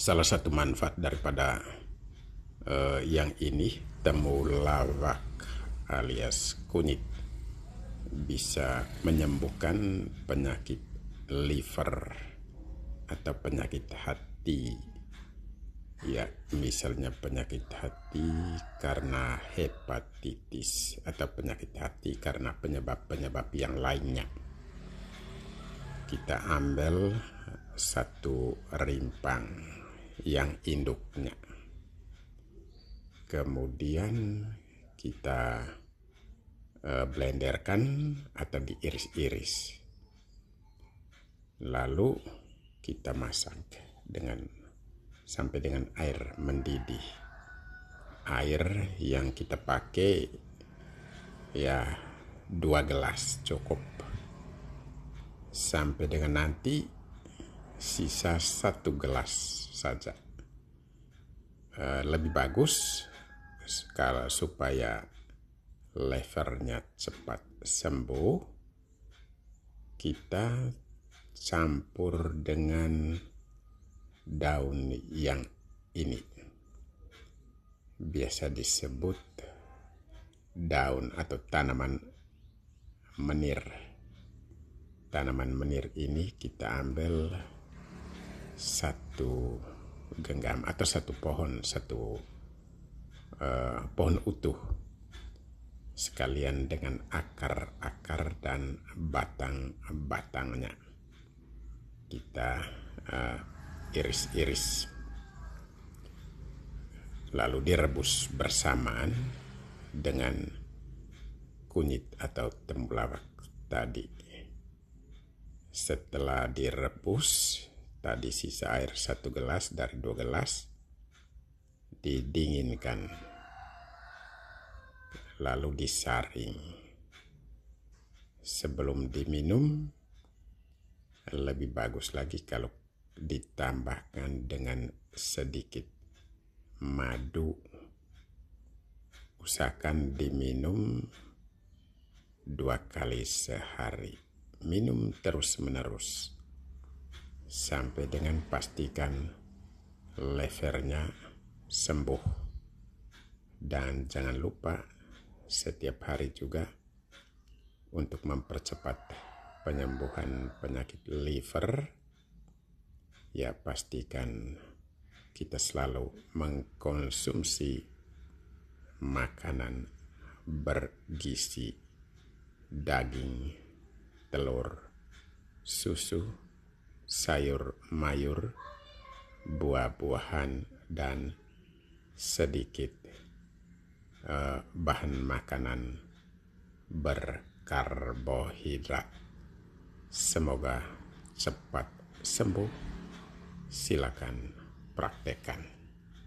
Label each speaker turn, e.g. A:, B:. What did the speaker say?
A: salah satu manfaat daripada uh, yang ini temulawak alias kunyit bisa menyembuhkan penyakit liver atau penyakit hati ya misalnya penyakit hati karena hepatitis atau penyakit hati karena penyebab-penyebab yang lainnya kita ambil satu rimpang yang induknya. Kemudian kita eh, blenderkan atau diiris-iris. Lalu kita masak dengan sampai dengan air mendidih. Air yang kita pakai ya dua gelas cukup. Sampai dengan nanti sisa satu gelas saja eh, lebih bagus kalau supaya levernya cepat sembuh kita campur dengan daun yang ini biasa disebut daun atau tanaman menir tanaman menir ini kita ambil satu genggam atau satu pohon satu uh, pohon utuh sekalian dengan akar-akar dan batang-batangnya kita eh, iris-iris uh, lalu direbus bersamaan dengan kunyit atau temulawak tadi setelah direbus tadi sisa air satu gelas dari dua gelas didinginkan lalu disaring sebelum diminum lebih bagus lagi kalau ditambahkan dengan sedikit madu usahakan diminum dua kali sehari minum terus menerus sampai dengan pastikan levernya sembuh. Dan jangan lupa setiap hari juga untuk mempercepat penyembuhan penyakit liver ya pastikan kita selalu mengkonsumsi makanan bergizi daging telur susu sayur mayur, buah-buahan, dan sedikit eh, bahan makanan berkarbohidrat. Semoga cepat sembuh. Silakan praktekkan.